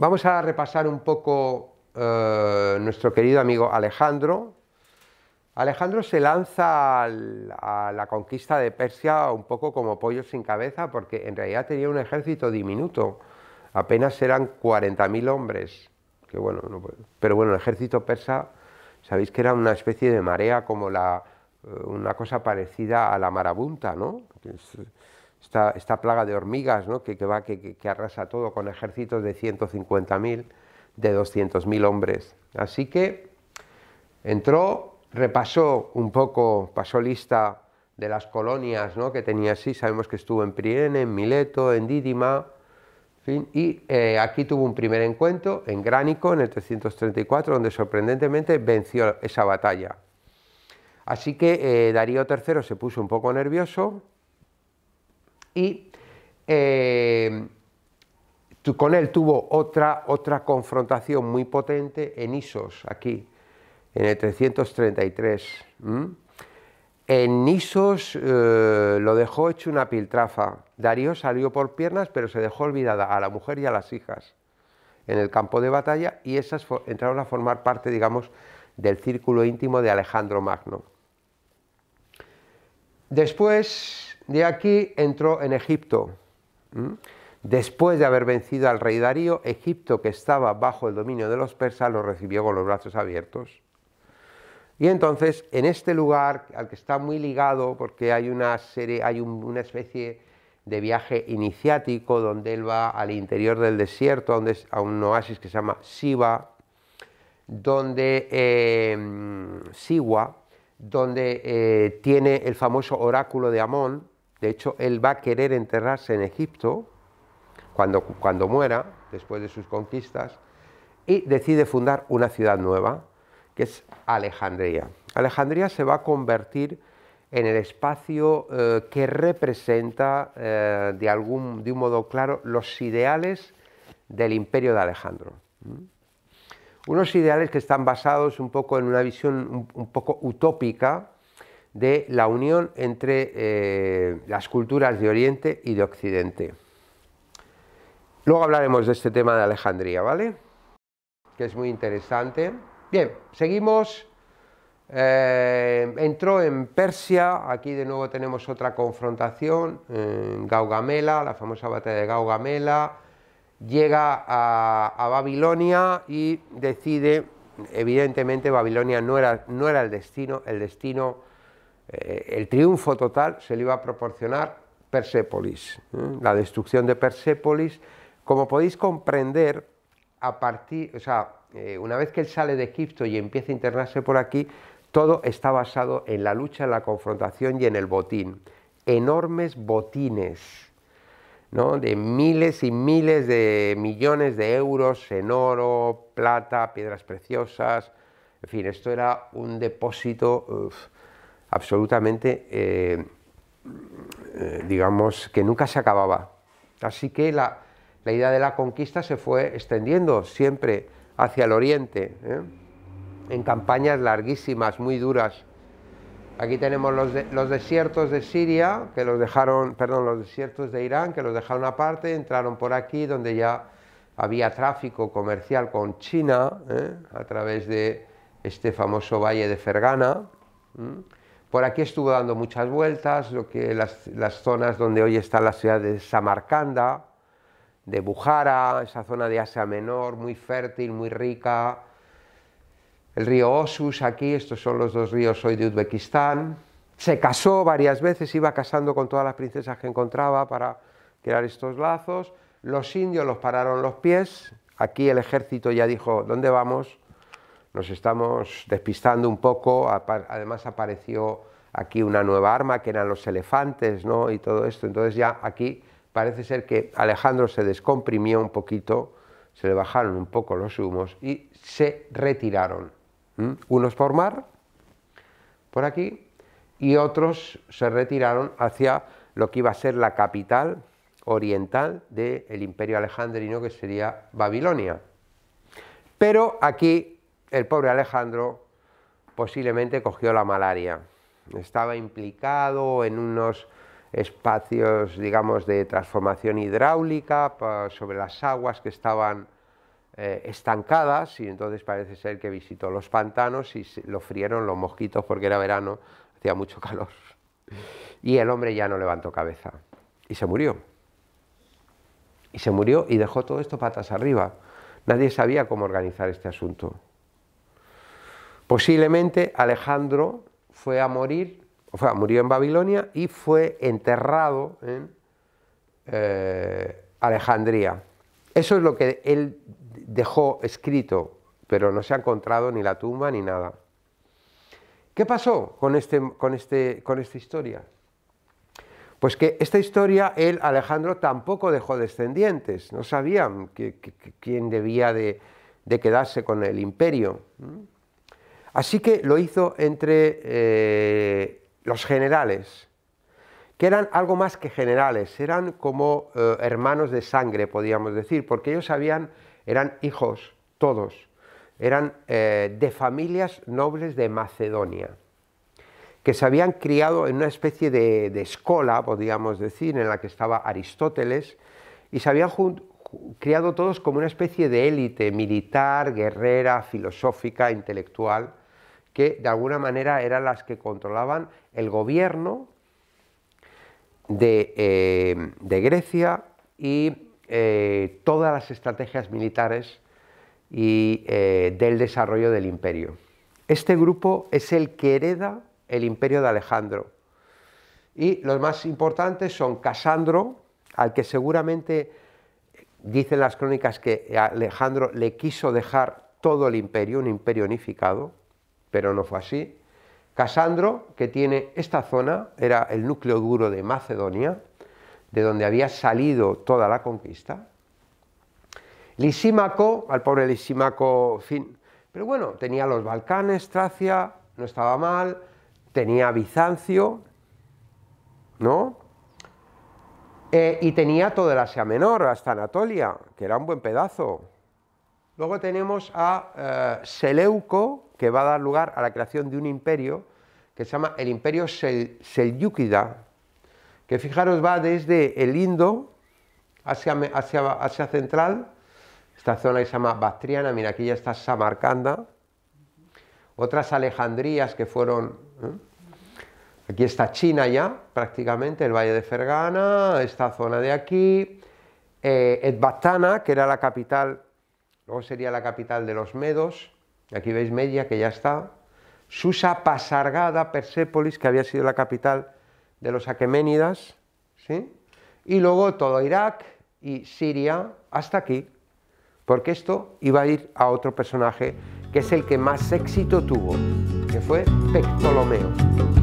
Vamos a repasar un poco eh, nuestro querido amigo Alejandro. Alejandro se lanza a la conquista de Persia un poco como pollo sin cabeza, porque en realidad tenía un ejército diminuto, apenas eran 40.000 hombres, que bueno, no, pero bueno, el ejército persa, sabéis que era una especie de marea, como la, eh, una cosa parecida a la marabunta, ¿no? esta, plaga de hormigas ¿no? que, va, que, arrasa todo con ejércitos de 150.000, de 200.000 hombres. Así que entró, repasó un poco, pasó lista de las colonias ¿no? que tenía así, sabemos que estuvo en Priene, en Mileto, en Dídima, y eh, aquí tuvo un primer encuentro en Gránico en el 334, donde sorprendentemente venció esa batalla. Así que eh, Darío III se puso un poco nervioso y eh, con él tuvo otra, otra confrontación muy potente en Isos, aquí, en el 333. En Isos eh, lo dejó hecho una piltrafa. Darío salió por piernas, pero se dejó olvidada a la mujer y a las hijas en el campo de batalla y esas entraron a formar parte, digamos, del círculo íntimo de Alejandro Magno. Después, de aquí entró en Egipto. Después de haber vencido al rey Darío, Egipto, que estaba bajo el dominio de los persas, lo recibió con los brazos abiertos. Y entonces, en este lugar, al que está muy ligado, porque hay una, serie, hay una especie de viaje iniciático, donde él va al interior del desierto, a un oasis que se llama Siba, em, donde eh, Siwa, donde tiene el famoso oráculo de Amón, de hecho, él va a querer enterrarse en Egipto cuando, cuando muera, después de sus conquistas, y decide fundar una ciudad nueva, que es Alejandría. Alejandría se va a convertir en el espacio eh, que representa eh, de, algún, de un modo claro los ideales del imperio de Alejandro. ¿Mm? Unos ideales que están basados un poco en una visión un poco utópica de la unión entre eh, las culturas de Oriente y de Occidente. Luego hablaremos de este tema de Alejandría, ¿vale? Que es muy interesante. Bien, seguimos. Eh, entró en Persia, aquí de nuevo tenemos otra confrontación, en Gaugamela, la famosa batalla de Gaugamela, llega a, Babilonia y decide, evidentemente Babilonia no era, no era el destino, el destino eh, el triunfo total se le iba a proporcionar Persépolis, ¿eh? la destrucción de Persépolis. Como podéis comprender, a partir, o sea, eh, una vez que él sale de Egipto y empieza a internarse por aquí, todo está basado en la lucha, en la confrontación y en el botín. Enormes botines, ¿no? de miles y miles de millones de euros en oro, plata, piedras preciosas. En fin, esto era un depósito absolutamente, eh, eh, digamos, que nunca se acababa. Así que la, idea de la conquista se fue extendiendo siempre hacia el oriente, ¿eh? en campañas larguísimas, muy duras. Aquí tenemos los, los, desiertos de Siria, que los dejaron, perdón, los desiertos de Irán, que los dejaron aparte, entraron por aquí, donde ya había tráfico comercial con China, a través de este famoso valle de Fergana. Por aquí estuvo dando muchas vueltas, lo que las, zonas donde hoy está la ciudad de Samarcanda, de Bujara, esa zona de Asia Menor, muy fértil, muy rica. El río Osus aquí, estos son los dos ríos hoy de Uzbekistán. Se casó varias veces, iba casando con todas las princesas que encontraba para crear estos lazos. Los indios los pararon los pies. Aquí el ejército ya dijo, ¿dónde vamos? nos estamos despistando un poco, además apareció aquí una nueva arma que eran los elefantes ¿no? y todo esto, entonces ya aquí parece ser que Alejandro se descomprimió un poquito, se le bajaron un poco los humos y se retiraron, unos por mar, por aquí, y otros se retiraron hacia lo que iba a ser la capital oriental del imperio alejandrino, que sería Babilonia. Pero aquí el pobre Alejandro posiblemente cogió la malaria. Estaba implicado en unos espacios, digamos, de transformación hidráulica sobre las aguas que estaban eh, estancadas y entonces parece ser que visitó los pantanos y lo frieron los mosquitos porque era verano, hacía mucho calor. Y el hombre ya no levantó cabeza y se murió. Y se murió y dejó todo esto patas arriba. Nadie sabía cómo organizar este asunto. Posiblemente Alejandro fue a morir, o sea, murió en Babilonia y fue enterrado en eh, Alejandría. Eso es lo que él dejó escrito, pero no se ha encontrado ni la tumba ni nada. ¿Qué pasó con, este, este, con, esta historia? Pues que esta historia, él, Alejandro, tampoco dejó descendientes. No sabían quién debía de, quedarse con el imperio. Así que lo hizo entre eh, los generales, que eran algo más que generales, eran como eh, hermanos de sangre, podríamos decir, porque ellos habían, eran hijos, todos, eran eh, de familias nobles de Macedonia, que se habían criado en una especie de, de escola, podríamos decir, en la que estaba Aristóteles, y se habían criado todos como una especie de élite militar, guerrera, filosófica, intelectual, que de alguna manera eran las que controlaban el gobierno de, eh, Grecia y eh, todas las estrategias militares y eh, del desarrollo del imperio. Este grupo es el que hereda el imperio de Alejandro. Y los más importantes son Casandro, al que seguramente dicen las crónicas que Alejandro le quiso dejar todo el imperio, un imperio unificado, pero no fue así. Casandro, que tiene esta zona, era el núcleo duro de Macedonia, de donde había salido toda la conquista. Lisímaco, al pobre Lisímaco, fin. Pero bueno, tenía los Balcanes, Tracia, no estaba mal, tenía Bizancio, ¿no? Eh, y tenía toda la Asia Menor, hasta Anatolia, que era un buen pedazo. Luego tenemos a eh, Seleuco, que va a dar lugar a la creación de un imperio que se llama el imperio Sel que fijaros va desde el Indo hacia, hacia, central, esta zona se llama Bactriana, mira aquí ya está Samarcanda, otras Alejandrías que fueron, ¿eh? aquí está China ya prácticamente, el Valle de Fergana, esta zona de aquí, eh, Edbatana, que era la capital, luego sería la capital de los Medos, Aquí veis Media, que ya está. Susa Pasargada, Persépolis, que había sido la capital de los aqueménidas. ¿sí? Y luego todo Irak y Siria hasta aquí. Porque esto iba a ir a otro personaje que es el que más éxito tuvo, que fue Ptolomeo.